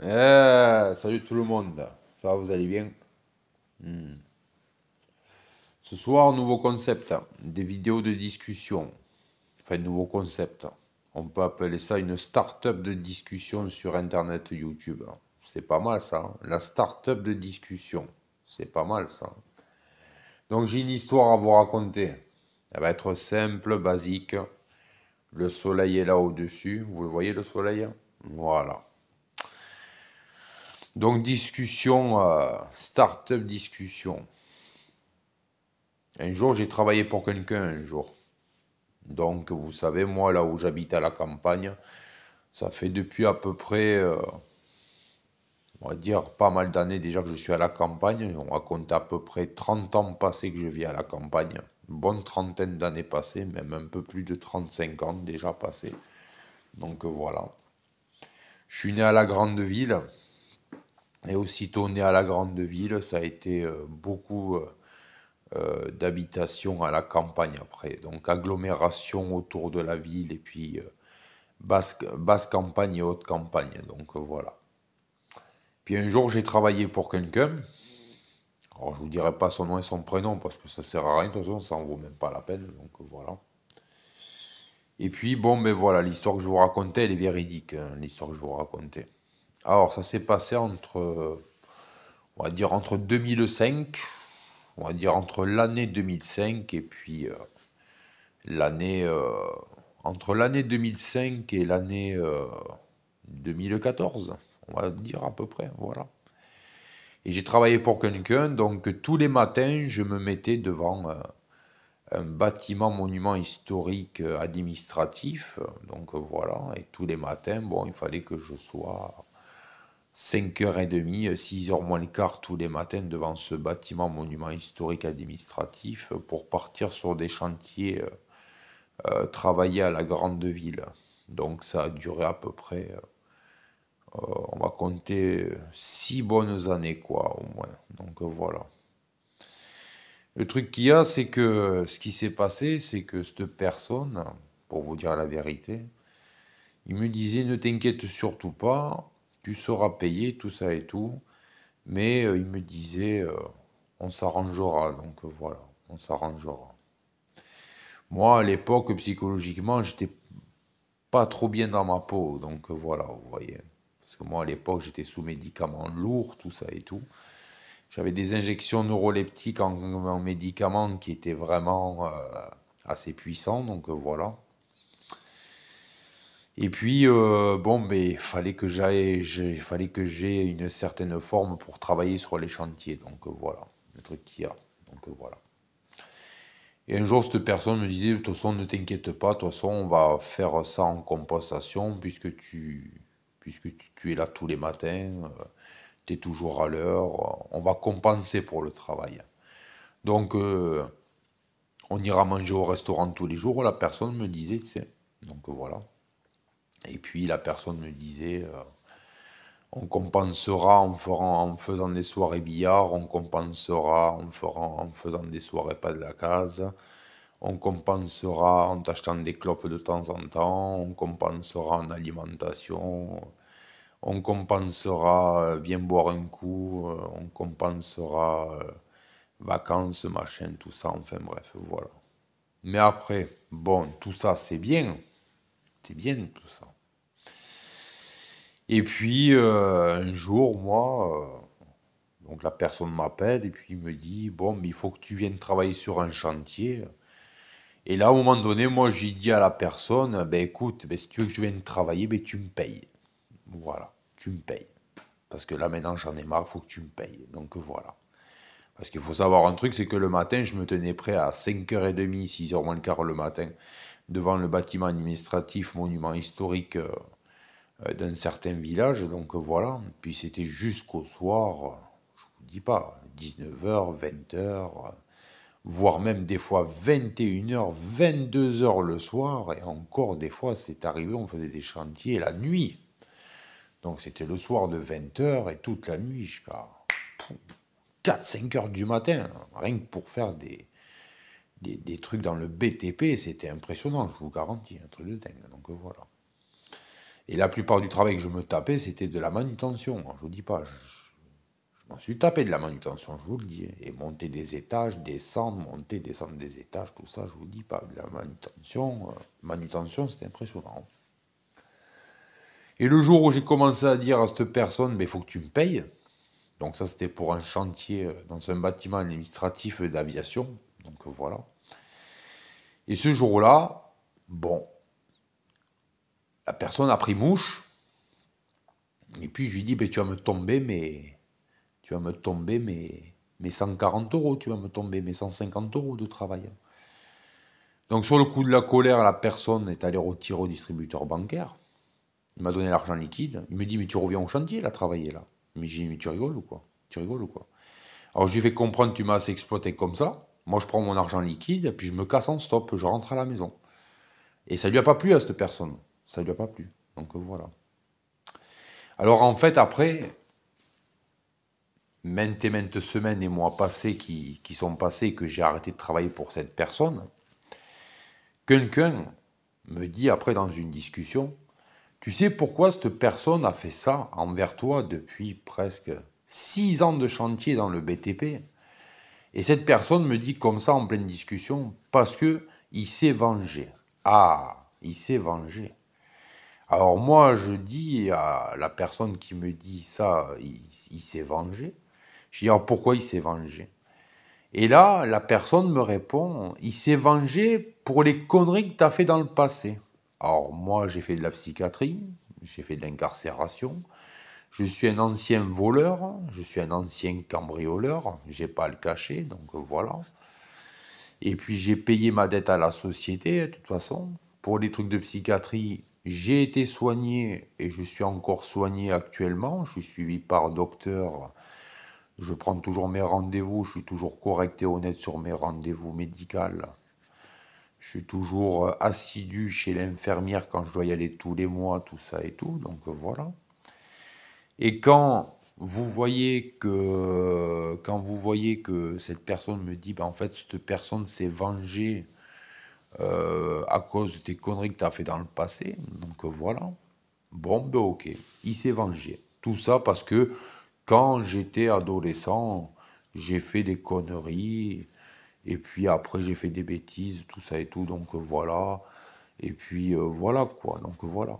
Eh, salut tout le monde, ça va, vous allez bien hmm. Ce soir, nouveau concept, des vidéos de discussion. Enfin, nouveau concept. On peut appeler ça une start-up de discussion sur Internet YouTube. C'est pas mal ça, hein. la start-up de discussion. C'est pas mal ça. Donc j'ai une histoire à vous raconter. Elle va être simple, basique. Le soleil est là au-dessus. Vous le voyez le soleil Voilà. Donc discussion, euh, start-up discussion. Un jour, j'ai travaillé pour quelqu'un, un jour. Donc, vous savez, moi, là où j'habite à la campagne, ça fait depuis à peu près, euh, on va dire, pas mal d'années déjà que je suis à la campagne. On va compter à peu près 30 ans passés que je vis à la campagne. bonne trentaine d'années passées, même un peu plus de 35 ans déjà passés. Donc voilà. Je suis né à la grande ville, et aussitôt né à la grande ville, ça a été euh, beaucoup euh, euh, d'habitations à la campagne après. Donc agglomération autour de la ville et puis basse, campagne et haute campagne. Donc voilà. Puis un jour, j'ai travaillé pour quelqu'un. Alors je ne vous dirai pas son nom et son prénom parce que ça ne sert à rien. De toute façon, ça n'en vaut même pas la peine. Donc voilà. Et puis, bon, mais ben voilà, l'histoire que je vous racontais, elle est véridique, hein, l'histoire que je vous racontais. Alors, ça s'est passé entre, on va dire, entre 2005, on va dire entre l'année 2005 et puis euh, l'année, euh, entre l'année 2005 et l'année 2014, euh, on va dire à peu près, voilà. Et j'ai travaillé pour quelqu'un, donc tous les matins, je me mettais devant un bâtiment monument historique administratif. Donc voilà, et tous les matins, bon, il fallait que je sois 5h30, 6h euh, moins le quart tous les matins devant ce bâtiment monument historique administratif pour partir sur des chantiers, euh, euh, travailler à la grande ville. Donc ça a duré à peu près, on va compter 6 bonnes années quoi au moins. Donc voilà. Le truc qu'il y a, c'est que ce qui s'est passé, c'est que cette personne, pour vous dire la vérité, il me disait ne t'inquiète surtout pas, tu seras payé, tout ça et tout. Mais euh, il me disait, euh, on s'arrangera, donc euh, voilà, on s'arrangera. Moi, à l'époque, psychologiquement, j'étais pas trop bien dans ma peau, donc voilà, vous voyez. Parce que moi, à l'époque, j'étais sous médicaments lourds, tout ça et tout. J'avais des injections neuroleptiques en, médicaments qui étaient vraiment assez puissants, donc voilà. Et puis, euh, bon, mais fallait que j'aille, fallait que j'ai une certaine forme pour travailler sur les chantiers. Donc euh, voilà, le truc qu'il y a. Donc euh, voilà. Et un jour, cette personne me disait, de toute façon, ne t'inquiète pas, de toute façon, on va faire ça en compensation, puisque tu, puisque tu, es là tous les matins, tu es toujours à l'heure, on va compenser pour le travail. Donc, on ira manger au restaurant tous les jours, la personne me disait, tu sais. Donc voilà. Et puis la personne me disait, euh, on compensera en, en, faisant des soirées billard, on compensera en, en faisant des soirées pas de la case, on compensera en t'achetant des clopes de temps en temps, on compensera en alimentation, on compensera, euh, bien boire un coup, euh, on compensera vacances, machin, tout ça, enfin bref, voilà. Mais après, bon, tout ça c'est bien, c'était bien tout ça. Et puis, euh, un jour, moi, euh, donc la personne m'appelle et puis me dit Bon, il faut que tu viennes travailler sur un chantier. Et là, à un moment donné, moi, j'ai dit à la personne Ben écoute, ben, si tu veux que je vienne travailler, ben, tu me payes. Voilà, tu me payes. Parce que là, maintenant, j'en ai marre, il faut que tu me payes. Donc voilà. Parce qu'il faut savoir un truc c'est que le matin, je me tenais prêt à 5h30, 6h moins le quart le matin devant le bâtiment administratif, monument historique euh, euh, d'un certain village. Donc voilà, puis c'était jusqu'au soir, euh, je vous dis pas, 19h, 20h, voire même des fois 21h, 22h le soir, et encore des fois c'est arrivé, on faisait des chantiers la nuit. Donc c'était le soir de 20h et toute la nuit jusqu'à 4-5 heures du matin, rien que pour faire des, des, trucs dans le BTP, c'était impressionnant, je vous garantis, un truc de dingue. Donc voilà. Et la plupart du travail que je me tapais, c'était de la manutention. Je vous dis pas, je, m'en suis tapé de la manutention, je vous le dis. Hein. Et monter des étages, descendre, monter, descendre des étages, tout ça, je vous dis pas. De la manutention, euh, manutention, c'était impressionnant. Et le jour où j'ai commencé à dire à cette personne, il faut que tu me payes, donc ça c'était pour un chantier euh, dans un bâtiment administratif d'aviation, donc voilà. Et ce jour-là, bon, la personne a pris mouche. Et puis je lui dis, ben, tu vas me tomber, mais tu vas me tomber, mais, 140 euros, tu vas me tomber, mes 150 euros de travail. Donc sur le coup de la colère, la personne est allée retirer au distributeur bancaire. Il m'a donné l'argent liquide. Il me dit, mais tu reviens au chantier, là, travailler, là. Mais j'ai dit, mais tu rigoles ou quoi Tu rigoles ou quoi Alors je lui fait comprendre, tu m'as assez exploité comme ça. Moi, je prends mon argent liquide, et puis je me casse en stop, je rentre à la maison. Et ça lui a pas plu à cette personne. Ça ne lui a pas plu. Donc euh, voilà. Alors en fait, après, maintes et maintes semaines et mois passés qui, qui sont passés que j'ai arrêté de travailler pour cette personne, quelqu'un me dit après dans une discussion, tu sais pourquoi cette personne a fait ça envers toi depuis presque six ans de chantier dans le BTP et cette personne me dit comme ça en pleine discussion, parce que il s'est vengé. Ah, il s'est vengé. Alors moi, je dis à la personne qui me dit ça, il, s'est vengé. Je dis, alors ah, pourquoi il s'est vengé Et là, la personne me répond, il s'est vengé pour les conneries que tu as fait dans le passé. Alors moi, j'ai fait de la psychiatrie, j'ai fait de l'incarcération, je suis un ancien voleur, je suis un ancien cambrioleur, j'ai pas à le cacher, donc voilà. Et puis j'ai payé ma dette à la société, de toute façon. Pour les trucs de psychiatrie, j'ai été soigné et je suis encore soigné actuellement. Je suis suivi par docteur. Je prends toujours mes rendez-vous. Je suis toujours correct et honnête sur mes rendez-vous médicaux. Je suis toujours euh, assidu chez l'infirmière quand je dois y aller tous les mois, tout ça et tout. Donc voilà. Et quand vous voyez que quand vous voyez que cette personne me dit bah en fait cette personne s'est vengée euh, à cause de tes conneries que tu as fait dans le passé donc euh, voilà bon ben ok il s'est vengé tout ça parce que quand j'étais adolescent j'ai fait des conneries et puis après j'ai fait des bêtises tout ça et tout donc euh, voilà et puis voilà quoi donc voilà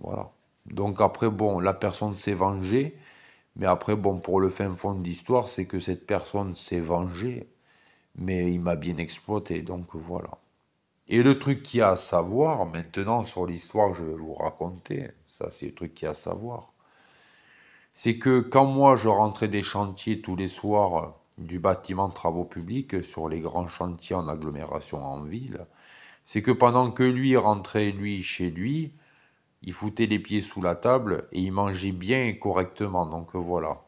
voilà donc après, bon, la personne s'est vengée, mais après, bon, pour le fin fond d'histoire c'est que cette personne s'est vengée, mais il m'a bien exploité, donc voilà. Et le truc qu'il y a à savoir maintenant sur l'histoire que je vais vous raconter, ça c'est le truc qu'il y a à savoir, c'est que quand moi je rentrais des chantiers tous les soirs du bâtiment de travaux publics sur les grands chantiers en agglomération en ville, c'est que pendant que lui rentrait lui chez lui, il foutait les pieds sous la table et il mangeait bien et correctement. Donc voilà.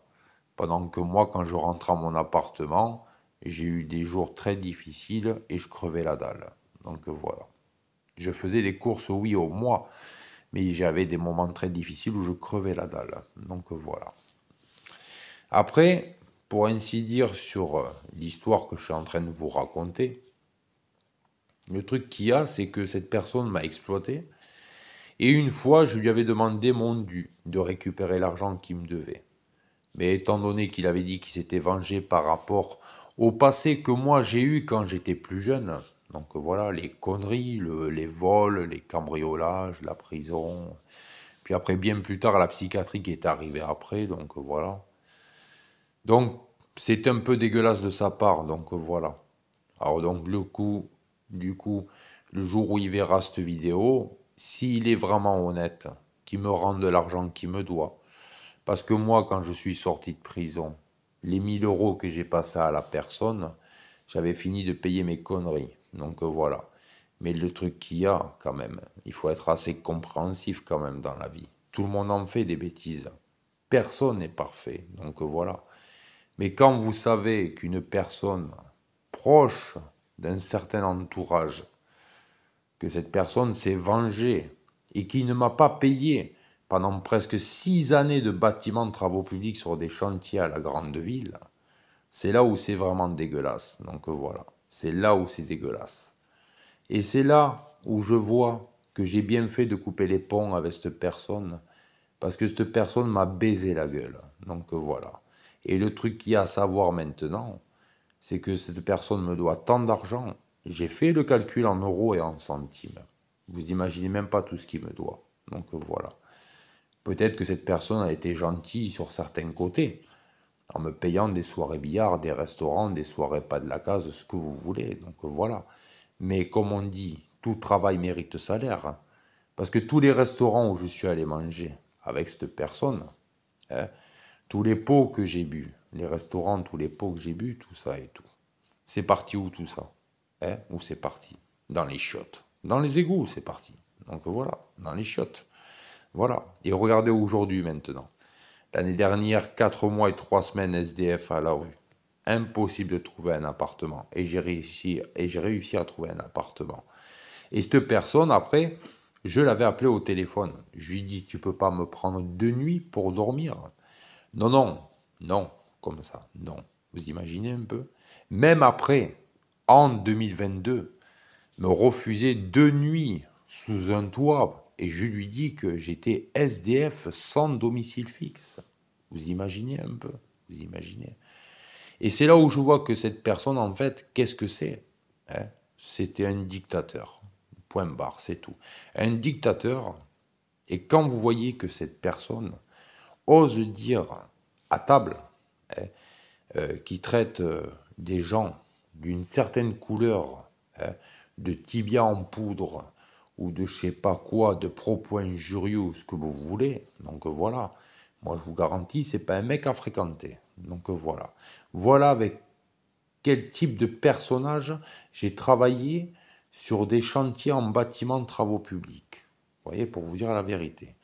Pendant que moi, quand je rentre à mon appartement, j'ai eu des jours très difficiles et je crevais la dalle. Donc voilà. Je faisais des courses, oui, au mois, mais j'avais des moments très difficiles où je crevais la dalle. Donc voilà. Après, pour ainsi dire, sur euh, l'histoire que je suis en train de vous raconter, le truc qu'il y a, c'est que cette personne m'a exploité et une fois, je lui avais demandé mon dû de récupérer l'argent qu'il me devait. Mais étant donné qu'il avait dit qu'il s'était vengé par rapport au passé que moi j'ai eu quand j'étais plus jeune, donc voilà, les conneries, les vols, les cambriolages, la prison. Puis après, bien plus tard, la psychiatrie qui est arrivée après, donc voilà. Donc, c'est un peu dégueulasse de sa part, donc voilà. Alors donc, le coup, du coup, le jour où il verra cette vidéo, s'il est vraiment honnête, qui me rende de l'argent qu'il me doit. Parce que moi, quand je suis sorti de prison, les 1000 euros que j'ai passés à la personne, j'avais fini de payer mes conneries. Donc euh, voilà. Mais le truc qu'il y a, quand même, il faut être assez compréhensif quand même dans la vie. Tout le monde en fait des bêtises. Personne n'est parfait. Donc euh, voilà. Mais quand vous savez qu'une personne proche d'un certain entourage que cette personne s'est vengée et qui ne m'a pas payé pendant presque six années de bâtiments de travaux publics sur des chantiers à la grande ville, c'est là où c'est vraiment dégueulasse. Donc voilà, c'est là où c'est dégueulasse. Et c'est là où je vois que j'ai bien fait de couper les ponts avec cette personne, parce que cette personne m'a baisé la gueule. Donc voilà. Et le truc qu'il y a à savoir maintenant, c'est que cette personne me doit tant d'argent j'ai fait le calcul en euros et en centimes. Vous imaginez même pas tout ce qu'il me doit. Donc voilà. Peut-être que cette personne a été gentille sur certains côtés, en me payant des soirées billard, des restaurants, des soirées pas de la case, ce que vous voulez. Donc voilà. Mais comme on dit, tout travail mérite salaire. Parce que tous les restaurants où je suis allé manger avec cette personne, hein, tous les pots que j'ai bu, les restaurants, tous les pots que j'ai bu, tout ça et tout. C'est parti où tout ça Hein, où c'est parti Dans les chiottes. Dans les égouts, c'est parti. Donc voilà, dans les chiottes. Voilà. Et regardez aujourd'hui maintenant. L'année dernière, 4 mois et 3 semaines SDF à la rue. Impossible de trouver un appartement. Et j'ai réussi, et j'ai réussi à trouver un appartement. Et cette personne, après, je l'avais appelé au téléphone. Je lui ai dit, tu peux pas me prendre deux nuits pour dormir Non, non, non, comme ça, non. Vous imaginez un peu Même après, en 2022, me refuser deux nuits sous un toit et je lui dis que j'étais SDF sans domicile fixe. Vous imaginez un peu, vous imaginez. Et c'est là où je vois que cette personne, en fait, qu'est-ce que c'est hein C'était un dictateur. Point barre, c'est tout. Un dictateur. Et quand vous voyez que cette personne ose dire à table, qu'il hein, euh, qui traite euh, des gens d'une certaine couleur, hein, de tibia en poudre ou de je sais pas quoi, de propos injurieux, ce que vous voulez. Donc voilà, moi je vous garantis, c'est pas un mec à fréquenter. Donc voilà, voilà avec quel type de personnage j'ai travaillé sur des chantiers en bâtiment de travaux publics. Vous voyez, pour vous dire la vérité.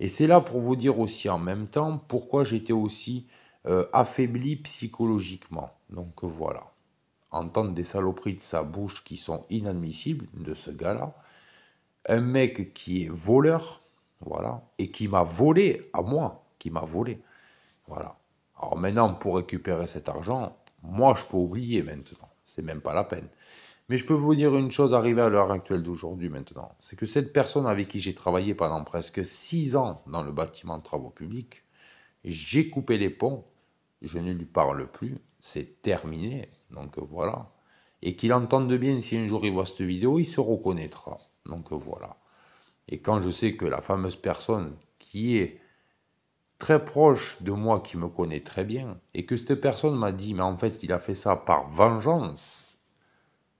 Et c'est là pour vous dire aussi en même temps pourquoi j'étais aussi euh, affaibli psychologiquement. Donc voilà entendre des saloperies de sa bouche qui sont inadmissibles de ce gars-là. Un mec qui est voleur, voilà, et qui m'a volé à moi, qui m'a volé. Voilà. Alors maintenant, pour récupérer cet argent, moi, je peux oublier maintenant. C'est même pas la peine. Mais je peux vous dire une chose arrivée à l'heure actuelle d'aujourd'hui maintenant. C'est que cette personne avec qui j'ai travaillé pendant presque six ans dans le bâtiment de travaux publics, j'ai coupé les ponts, je ne lui parle plus, c'est terminé. Donc euh, voilà. Et qu'il entende bien, si un jour il voit cette vidéo, il se reconnaîtra. Donc euh, voilà. Et quand je sais que la fameuse personne qui est très proche de moi, qui me connaît très bien, et que cette personne m'a dit, mais en fait, il a fait ça par vengeance,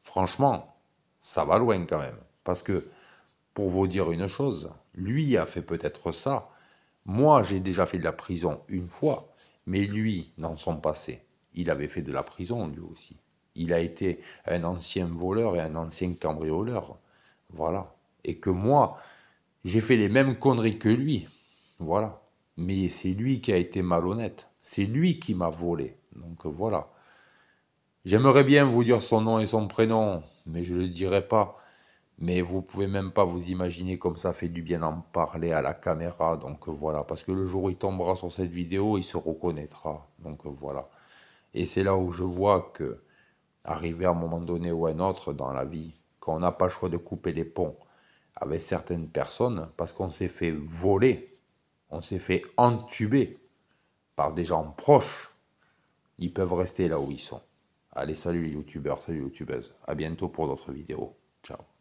franchement, ça va loin quand même. Parce que, pour vous dire une chose, lui a fait peut-être ça. Moi, j'ai déjà fait de la prison une fois, mais lui, dans son passé, il avait fait de la prison, lui aussi. Il a été un ancien voleur et un ancien cambrioleur. Voilà. Et que moi, j'ai fait les mêmes conneries que lui. Voilà. Mais c'est lui qui a été malhonnête. C'est lui qui m'a volé. Donc voilà. J'aimerais bien vous dire son nom et son prénom, mais je ne le dirai pas. Mais vous pouvez même pas vous imaginer comme ça fait du bien en parler à la caméra. Donc voilà, parce que le jour où il tombera sur cette vidéo, il se reconnaîtra. Donc voilà. Et c'est là où je vois que, à un moment donné ou à un autre dans la vie, qu'on n'a pas le choix de couper les ponts avec certaines personnes parce qu'on s'est fait voler, on s'est fait entuber par des gens proches, ils peuvent rester là où ils sont. Allez, salut les youtubeurs, salut les youtubeuses. À bientôt pour d'autres vidéos. Ciao.